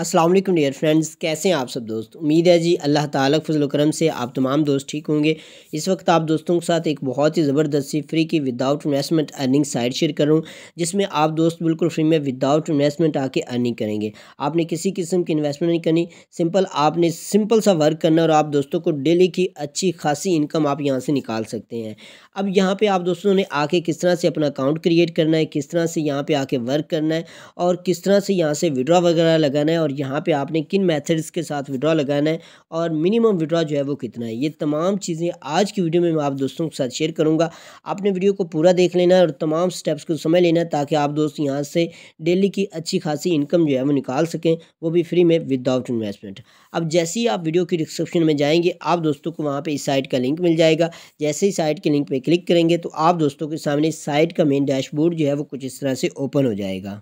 अस्सलाम वालेकुम dear friends कैसे हैं आप सब दोस्त उम्मीद है जी अल्लाह ताला फजल करम से आप तमाम दोस्त ठीक होंगे इस वक्त आप दोस्तों के साथ एक बहुत ही ज़बरदस्त सी फ्री की without investment earning site share कर रहा हूँ जिसमें आप दोस्त बिल्कुल फ्री में विदाउट इन्वेस्टमेंट आके अर्निंग करेंगे आपने किसी किस्म की इन्वेस्टमेंट नहीं करनी सिंपल आपने सिंपल सा वर्क करना और आप दोस्तों को डेली की अच्छी खासी इनकम आप यहाँ से निकाल सकते हैं अब यहाँ पर आप दोस्तों ने आके किस तरह से अपना अकाउंट क्रिएट करना है किस तरह से यहाँ पर आके वर्क करना है और किस तरह से यहाँ से विड्रा वगैरह लगाना है और और यहाँ पे आपने किन मेथड्स के साथ विड्रॉ लगाना है और मिनिमम विड्रॉ जो है वो कितना है ये तमाम चीज़ें आज की वीडियो में मैं आप दोस्तों के साथ शेयर करूँगा आपने वीडियो को पूरा देख लेना है और तमाम स्टेप्स को समझ लेना है ताकि आप दोस्त यहाँ से डेली की अच्छी खासी इनकम जो है वो निकाल सकें वो भी फ्री में विदाउट इन्वेस्टमेंट अब जैसे ही आप वीडियो की डिस्क्रिप्शन में जाएंगे आप दोस्तों को वहाँ पर इस साइट का लिंक मिल जाएगा जैसे ही साइट के लिंक पर क्लिक करेंगे तो आप दोस्तों के सामने साइट का मेन डैशबोर्ड जो है वो कुछ इस तरह से ओपन हो जाएगा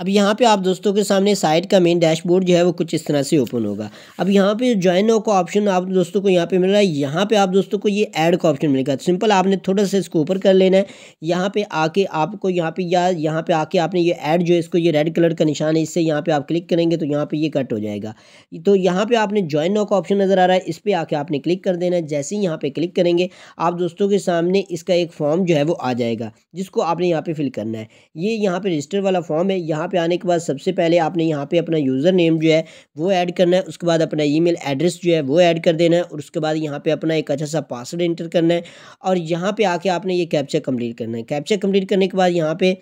अब यहाँ पे आप दोस्तों के सामने साइट का मेन डैशबोर्ड जो है वो कुछ इस तरह से ओपन होगा अब यहाँ पे ज्वाइन नाउ का ऑप्शन आप दोस्तों को यहाँ पे मिल रहा है यहाँ पे आप दोस्तों को ये ऐड का ऑप्शन मिलेगा सिंपल आपने थोड़ा सा इसको ऊपर कर लेना है यहाँ पे आके आपको यहाँ पे या यहाँ पे आके आपने ये ऐड जो है इसको ये रेड कलर का निशान है इससे यहाँ पर आप क्लिक करेंगे तो यहाँ पर ये कट हो जाएगा तो यहाँ पर आपने ज्वाइन नाउ का ऑप्शन नज़र आ रहा है इस पर आके आपने क्लिक कर देना है जैसे ही यहाँ पर क्लिक करेंगे आप दोस्तों के सामने इसका एक फॉर्म जो है वो आ जाएगा जिसको आपने यहाँ पर फिल करना है ये यहाँ पर रजिस्टर वाला फॉर्म है यहाँ यहाँ पे आने के बाद सबसे पहले आपने यहाँ पे अपना यूज़र नेम जो है वो ऐड करना है उसके बाद अपना ईमेल एड्रेस जो है वो ऐड कर देना है और उसके बाद यहाँ पे अपना एक अच्छा सा पासवर्ड इंटर करना है और यहाँ पे आके आपने ये कैप्चा कंप्लीट करना है कैप्चा कंप्लीट करने के बाद यहाँ पर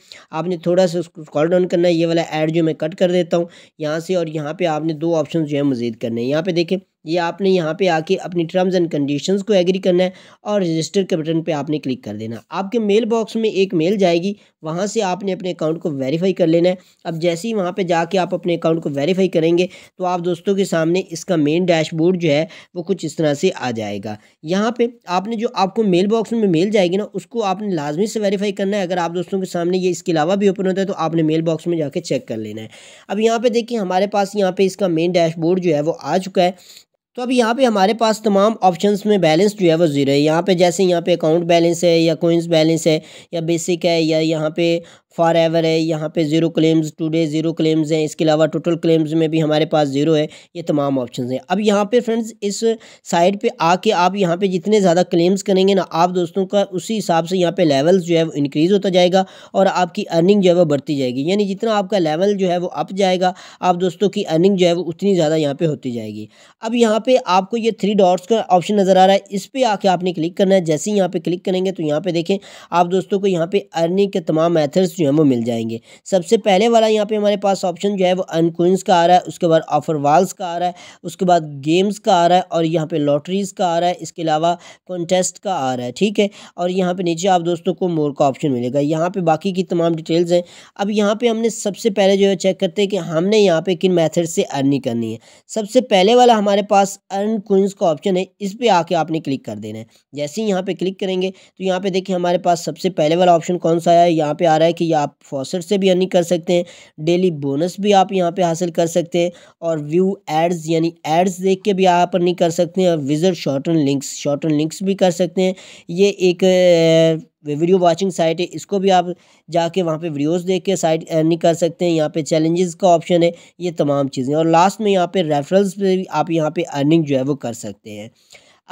आपने थोड़ा सा उसको कॉल डाउन करना है ये वाला एड जो मैं कट कर देता हूँ यहाँ से और यहाँ पर आपने दो ऑप्शन जो है मजीद करने हैं यहाँ पर देखें ये आपने यहाँ पे आके अपनी टर्म्स एंड कंडीशंस को एग्री करना है और रजिस्टर के बटन पे आपने क्लिक कर देना आपके मेल बॉक्स में एक मेल जाएगी वहाँ से आपने अपने अकाउंट को वेरीफाई कर लेना है अब जैसे ही वहाँ पे जाके आप अपने अकाउंट को वेरीफाई करेंगे तो आप दोस्तों के सामने इसका मेन डैशबोर्ड जो है वो कुछ इस तरह से आ जाएगा यहाँ पर आपने जो आपको मेल बॉक्स में मेल जाएगी ना उसको आपने लाजमी से वेरीफाई करना है अगर आप दोस्तों के सामने ये इसके अलावा भी ओपन होता है तो आपने मेल बॉक्स में जाके चेक कर लेना है अब यहाँ पर देखिए हमारे पास यहाँ पर इसका मेन डैशबोर्ड जो है वो आ चुका है तो अब यहाँ पे हमारे पास तमाम ऑप्शंस में बैलेंस जो है वो ज़ीरो है यहाँ पे जैसे यहाँ पे अकाउंट बैलेंस है या कोइंस बैलेंस है या बेसिक है या यहाँ पे फॉर एवर है यहाँ पे zero claims today zero claims हैं इसके अलावा टोटल क्लेम्स में भी हमारे पास ज़ीरो है ये तमाम ऑप्शन हैं अब यहाँ पे फ्रेंड्स इस साइड पे आके आप यहाँ पे जितने ज़्यादा क्लेम्स करेंगे ना आप दोस्तों का उसी हिसाब से यहाँ पे लेवल्स जो है वो इनक्रीज़ होता जाएगा और आपकी अर्निंग जो है वो बढ़ती जाएगी यानी जितना आपका लेवल जो है वो अप जाएगा आप दोस्तों की अर्निंग जो है वो उतनी ज़्यादा यहाँ पर होती जाएगी अब यहाँ पे आपको ये थ्री डॉट्स का ऑप्शन नज़र आ रहा है इस पर आके आपने क्लिक करना है जैसे ही यहाँ पे क्लिक करेंगे तो यहाँ पे देखें आप दोस्तों को यहाँ पे अर्निंग के तमाम मेथड्स जो हैं वो मिल जाएंगे सबसे पहले वाला यहाँ पे हमारे पास ऑप्शन जो है वो अनकोइंस का आ रहा है उसके बाद ऑफर वाल्स का आ रहा है उसके बाद गेम्स का आ रहा है और यहाँ पर लॉटरीज़ का आ रहा है इसके अलावा कॉन्टेस्ट का आ रहा है ठीक है और यहाँ पर नीचे आप दोस्तों को मोर का ऑप्शन मिलेगा यहाँ पर बाकी की तमाम डिटेल्स हैं अब यहाँ पर हमने सबसे पहले जो है चेक करते हैं कि हमने यहाँ पर किन मैथड से अर्निंग करनी है सबसे पहले वाला हमारे पास पास अर्न कोइंस का ऑप्शन है इस पर आके आपने क्लिक कर देना है जैसे ही यहाँ पे क्लिक करेंगे तो यहाँ पे देखिए हमारे पास सबसे पहले वाला ऑप्शन कौन सा आया है यहाँ पे आ रहा है कि आप फॉसेट से भी अर्निंग कर सकते हैं डेली बोनस भी आप यहाँ पे हासिल कर सकते हैं और व्यू एड्स यानी एड्स देख के भी आप अर्निंग कर सकते हैं और visit shorten links shorten links भी कर सकते हैं ये एक वीडियो वाचिंग साइट है इसको भी आप जाके वहाँ पे वीडियोस देख के साइट अर्निंग कर सकते हैं यहाँ पे चैलेंजेस का ऑप्शन है ये तमाम चीज़ें और लास्ट में यहाँ पे रेफरल्स पे भी आप यहाँ पे अर्निंग जो है वो कर सकते हैं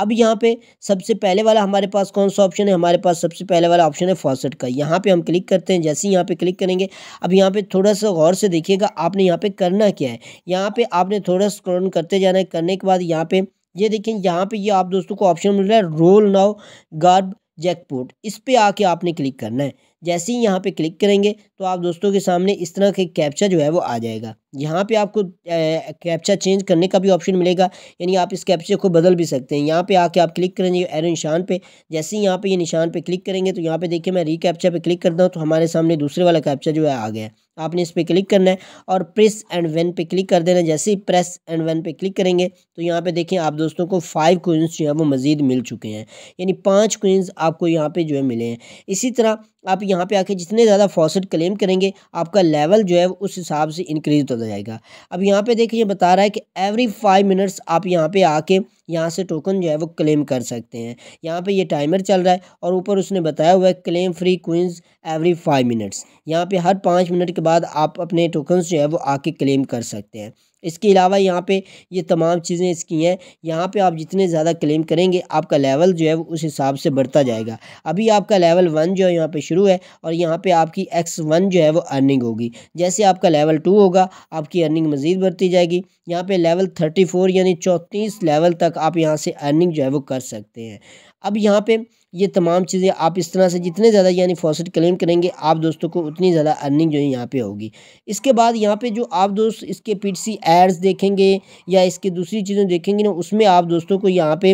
अब यहाँ पे सबसे पहले वाला हमारे पास कौन सा ऑप्शन है हमारे पास सबसे पहले वाला ऑप्शन है फॉसेट का यहाँ पे हम क्लिक करते हैं जैसे ही यहाँ पे क्लिक करेंगे अब यहाँ पे थोड़ा सा गौर से देखिएगा आपने यहाँ पे करना क्या है यहाँ पे आपने थोड़ा स्क्रॉल करते जाना है करने के बाद यहाँ पे ये यह देखें यहाँ पे ये यह आप दोस्तों को ऑप्शन मिल रहा है रोल नाव गार्ब जैकपोट इस पर आके आपने क्लिक करना है जैसे ही यहाँ पे क्लिक करेंगे तो आप दोस्तों के सामने इस तरह के कैप्चा जो है वो आ जाएगा यहाँ पे आपको कैप्चा चेंज करने का भी ऑप्शन मिलेगा यानी आप इस कैप्चे को बदल भी सकते हैं यहाँ पे आके आप क्लिक करेंगे एरो निशान पे जैसे ही यहाँ पे ये यह निशान पे क्लिक करेंगे तो यहाँ पे देखिए मैं री कैप्चा पे क्लिक करता हूँ तो हमारे सामने दूसरे वाला कैप्चा जो है आ गया आपने इस पर क्लिक करना है और प्रेस एंड वन पे क्लिक कर देना जैसे ही प्रेस एंड वन पे क्लिक करेंगे तो यहाँ पे देखें आप दोस्तों को फाइव क्वींस जो है वो मज़ीद मिल चुके हैं यानी पाँच क्वींस आपको यहाँ पे जो है मिले हैं इसी तरह आप यहाँ पे आके जितने ज़्यादा फॉसेट क्लेम करेंगे आपका लेवल जो है उस हिसाब से इंक्रीज होता जाएगा अब यहाँ पे देखिए बता रहा है कि एवरी फाइव मिनट्स आप यहाँ पे आके यहाँ से टोकन जो है वो क्लेम कर सकते हैं यहाँ पे ये टाइमर चल रहा है और ऊपर उसने बताया हुआ है claim free coins every five minutes यहाँ पर हर पाँच मिनट के बाद आप अपने टोकन्स जो है वो आके क्लेम कर सकते हैं इसके अलावा यहाँ पे ये तमाम चीज़ें इसकी हैं यहाँ पे आप जितने ज़्यादा क्लेम करेंगे आपका लेवल जो है वो उस हिसाब से बढ़ता जाएगा अभी आपका लेवल वन जो है यहाँ पे शुरू है और यहाँ पे आपकी एक्स वन जो है वो अर्निंग होगी जैसे आपका लेवल टू होगा आपकी अर्निंग मज़ीद बढ़ती जाएगी यहाँ पर लेवल थर्टी फोर यानी चौंतीस लेवल तक आप यहाँ से अर्निंग जो है वो कर सकते हैं अब यहाँ पर ये तमाम चीज़ें आप इस तरह से जितने ज़्यादा यानी फॉसिट क्लेम करेंगे आप दोस्तों को उतनी ज़्यादा अर्निंग जो है यहाँ पे होगी इसके बाद यहाँ पे जो आप दोस्त इसके पीटीसी एड्स देखेंगे या इसके दूसरी चीज़ें देखेंगे ना उसमें आप दोस्तों को यहाँ पे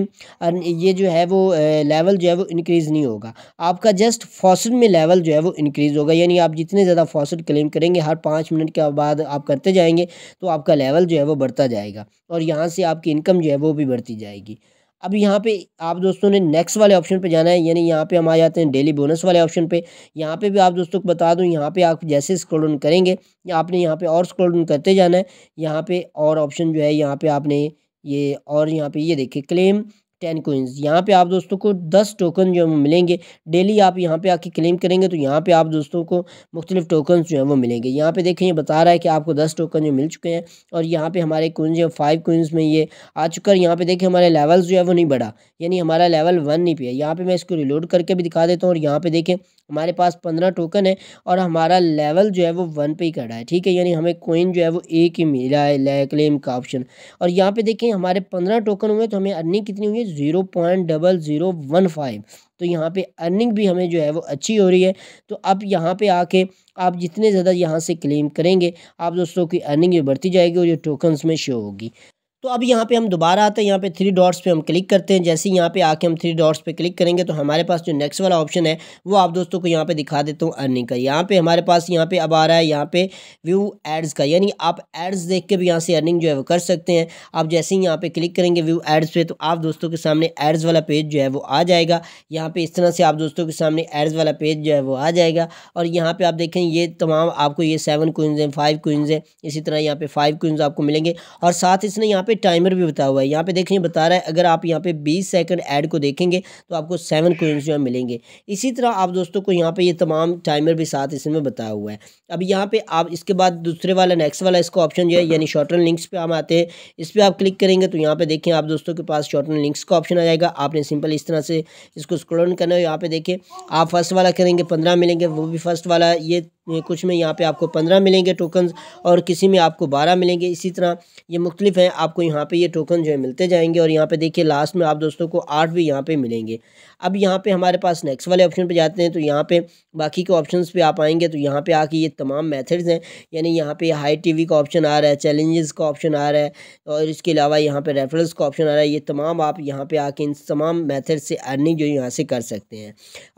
ये जो है वो लेवल जो है वो इनक्रीज़ नहीं होगा आपका जस्ट फॉसिट में लेवल जो है वो इनक्रीज़ होगा यानी आप जितने ज़्यादा फॉसिट क्लेम करेंगे हर पाँच मिनट के बाद आप करते जाएँगे तो आपका लेवल जो है वो बढ़ता जाएगा और यहाँ से आपकी इनकम जो है वो भी बढ़ती जाएगी अब यहाँ पे आप दोस्तों ने नेक्स्ट वाले ऑप्शन पे जाना है यानी यहाँ पे हम आ जाते हैं डेली बोनस वाले ऑप्शन पे यहाँ पे भी आप दोस्तों को बता दूँ यहाँ पे आप जैसे स्क्रॉल डाउन करेंगे आपने यहाँ पे और स्क्रॉल डाउन करते जाना है यहाँ पे और ऑप्शन जो है यहाँ पे आपने ये और यहाँ पे ये देखिए क्लेम टेन कोइंस यहाँ पे आप दोस्तों को दस टोकन जो है वो मिलेंगे डेली आप यहाँ पे आके क्लेम करेंगे तो यहाँ पे आप दोस्तों को मुख्तलिफ टोकन जो है वो मिलेंगे यहाँ पे देखें ये बता रहा है कि आपको दस टोकन जो मिल चुके हैं और यहाँ पे हमारे कोइंस जो फाइव कोइंस में ये आ चुका है यहाँ पे देखें हमारे लेवल जो है वो नहीं बढ़ा यानी हमारा लेवल वन नहीं पे यहाँ पर मैं इसको रिलोड करके भी दिखा देता हूँ और यहाँ पर देखें हमारे पास पंद्रह टोकन है और हमारा लेवल जो है वो वन पे ही रहा है ठीक है यानी हमें कोइन जो है वो एक ही मिला है क्लेम का ऑप्शन और यहाँ पे देखें हमारे पंद्रह टोकन हुए तो हमें अर्निंग कितनी हुई है zero point double zero one five तो यहाँ पे अर्निंग भी हमें जो है वो अच्छी हो रही है तो अब यहाँ पे आके आप जितने ज़्यादा यहाँ से क्लेम करेंगे आप दोस्तों की अर्निंग भी बढ़ती जाएगी और ये टोकन्स में शो होगी तो अब यहाँ पे हम दोबारा आते हैं यहाँ पे थ्री डॉट्स पे हम क्लिक करते हैं जैसे ही यहाँ पे आके हम थ्री डॉट्स पे क्लिक करेंगे तो हमारे पास जो नेक्स्ट वाला ऑप्शन है वो आप दोस्तों को यहाँ पे दिखा देता हूँ अर्निंग का यहाँ पे हमारे पास यहाँ पे अब आ रहा है यहाँ पे व्यू एड्स का यानी आप एड्स देख के भी यहाँ से अर्निंग जो है वो कर सकते हैं आप जैसे ही यहाँ पे क्लिक करेंगे व्यू एड्स पे तो आप दोस्तों के सामने एड्स वाला पेज जो है वो आ जाएगा यहाँ पे इस तरह से आप दोस्तों के सामने एड्स वाला पेज जो है वो आ जाएगा और यहाँ पे आप देखें ये तमाम आपको ये सेवन क्विंस हैं फाइव क्विंस हैं इसी तरह यहाँ पे फाइव क्विंस आपको मिलेंगे और साथ इसने यहाँ पे टाइमर भी बता हुआ है यहाँ पे देखिए बता रहा है अगर आप यहाँ पे 20 सेकंड ऐड को देखेंगे तो आपको सेवन कोइंस जो है मिलेंगे इसी तरह आप दोस्तों को यहाँ पे ये यह तमाम टाइमर भी साथ इसमें बताया हुआ है अब यहाँ पे आप इसके बाद दूसरे वाला नेक्स्ट वाला इसका ऑप्शन जो है यानी शॉर्ट लिंक्स पर हम आते हैं इस पर आप क्लिक करेंगे तो यहाँ पर देखें आप दोस्तों के पास शॉर्ट लिंक्स का ऑप्शन आ जाएगा आपने सिंपल इस तरह से इसको स्क्रोल करना है यहाँ पर देखें आप फर्स्ट वाला करेंगे पंद्रह मिलेंगे वो भी फर्स्ट वाला ये कुछ में यहाँ पे आपको पंद्रह मिलेंगे टोकन और किसी में आपको बारह मिलेंगे इसी तरह ये मुख्तलिफ हैं आपको यहाँ पे ये टोकन जो है मिलते जाएंगे और यहाँ पे देखिए लास्ट में आप दोस्तों को आठ भी यहाँ पे मिलेंगे अब यहाँ पे हमारे पास नेक्स्ट वाले ऑप्शन पे जाते हैं तो यहाँ पे बाकी के ऑप्शंस पे आप आएंगे तो यहाँ पे आके ये तमाम मेथड्स हैं यानी यहाँ पे हाई टीवी का ऑप्शन आ रहा है चैलेंजेस का ऑप्शन आ रहा है और इसके अलावा यहाँ पे रेफरेंस का ऑप्शन आ रहा है ये तमाम आप यहाँ पे आके इन तमाम मेथड से अर्निंग जो यहाँ से कर सकते हैं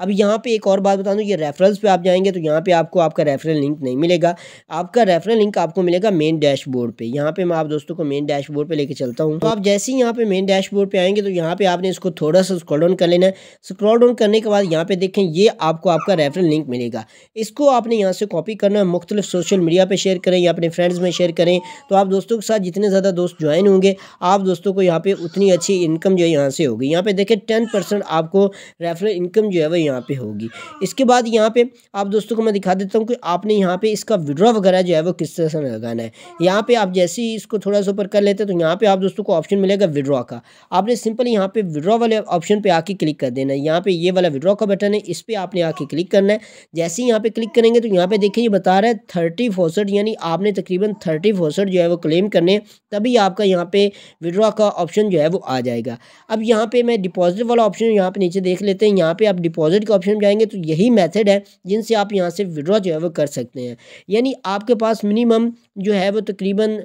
अब यहाँ पर एक और बात बता दूँ ये रेफरेंस पर आप जाएंगे तो यहाँ पर आपको आपका रेफरल लिंक नहीं मिलेगा आपका रेफरल लिंक आपको मिलेगा मेन डैशबोर्ड पर यहाँ पर मैं आप दोस्तों को मेन डैशबोर्ड पर लेके चलता हूँ तो आप जैसे ही यहाँ पर मेन डैशबोर्ड पर आएंगे तो यहाँ पर आपने इसको थोड़ा सा स्क्रॉल डाउन कर लेना है स्क्रॉल डाउन करने के बाद यहाँ पर देखें ये आपको आपका रेफरल लिंक मिलेगा इसको आपने यहाँ से कॉपी करना है मुख्तलिफ सोशल मीडिया पर शेयर करें या अपने फ्रेंड्स में शेयर करें तो आप दोस्तों के साथ जितने ज़्यादा दोस्त ज्वाइन होंगे आप दोस्तों को यहाँ पर उतनी अच्छी इनकम जो है यहाँ से होगी यहाँ पर देखें टेन परसेंट आपको रेफरल इनकम जो है वह यहाँ पर होगी इसके बाद यहाँ पर आप दोस्तों को मैं दिखा देता हूँ कि आपने यहाँ पर इसका विड्रॉ वगैरह जो है वो किस तरह से लगाना है यहाँ पर आप जैसे ही इसको थोड़ा सा ऊपर कर लेते हैं तो यहाँ पर आप दोस्तों को ऑप्शन मिलेगा विड्रॉ का आपने सिंपल यहाँ पे विड्रॉ वाले ऑप्शन पे आके क्लिक कर देना है यहाँ पे ये वाला विड्रॉ का बटन है इस पर आपने आके क्लिक करना है है जैसे ही यहाँ पे क्लिक करेंगे तो यहाँ पे देखिए ये बता रहा है थर्टी फोसट यानी आपने तकरीबन थर्टी फोसट जो है वो क्लेम करने तभी आपका यहाँ पे विड्रॉ का ऑप्शन जो है वो आ जाएगा अब यहाँ पे मैं डिपॉजिट वाला ऑप्शन यहाँ पे नीचे देख लेते हैं यहाँ पे आप डिपॉजिट का ऑप्शन जाएंगे तो यही मैथड है जिनसे आप यहाँ से विड्रॉ जो है वो कर सकते हैं यानी आपके पास मिनिमम जो है वो तकरीबन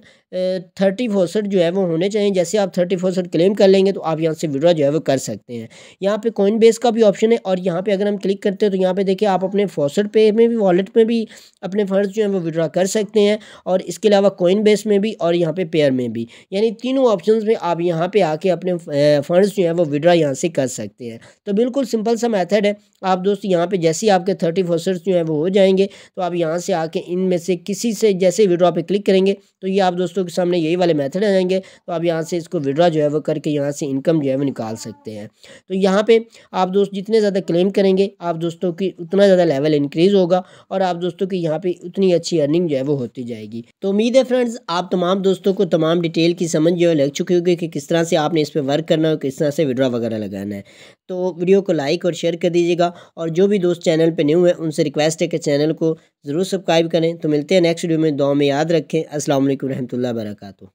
थर्टी फोसट जो है वो होने चाहिए जैसे आप थर्टी फोसट क्लेम कर लेंगे तो आप यहाँ से विड्रा जो है वो कर सकते हैं यहाँ पे कॉइन बेस का भी ऑप्शन है और यहाँ पे अगर हम क्लिक करते हैं तो यहाँ पे देखिए आप अपने फोसट पे में भी वॉलेट में भी अपने फंड्स जो है वो विड्रा कर सकते हैं और इसके अलावा कॉइन बेस में भी और यहाँ पे पेयर में भी यानी तीनों ऑप्शन में आप यहाँ पर आके अपने फंड्स जो है वो विड्रा यहाँ से कर सकते हैं तो बिल्कुल सिंपल सा मैथड है आप दोस्त यहाँ पर जैसे ही आपके थर्टी फोसट जो है वो हो जाएंगे तो आप यहाँ से आके इनमें से किसी से जैसे विड्रा पर क्लिक करेंगे तो ये आप दोस्तों दोस्तों के सामने यही वाले मेथड आ जाएंगे तो आप यहाँ से इसको विड्रा जो है वो करके यहाँ से इनकम जो है वो निकाल सकते हैं तो यहाँ पे आप दोस्त जितने ज़्यादा क्लेम करेंगे आप दोस्तों की उतना ज़्यादा लेवल इंक्रीज़ होगा और आप दोस्तों की यहाँ पर उतनी अच्छी अर्निंग जो है वो होती जाएगी तो उम्मीद है फ्रेंड्स आप तमाम दोस्तों को तमाम डिटेल की समझ जो है लग चुकी होगी कि किस तरह से आपने इस पर वर्क करना है किस तरह से विड्रा वगैरह लगाना है तो वीडियो को लाइक और शेयर कर दीजिएगा और जो भी दोस्त चैनल पर न्यू है उनसे रिक्वेस्ट है कि चैनल को ज़रूर सब्सक्राइब करें तो मिलते हैं नेक्स्ट वीडियो में दो में याद रखें असल वरहमल वर्का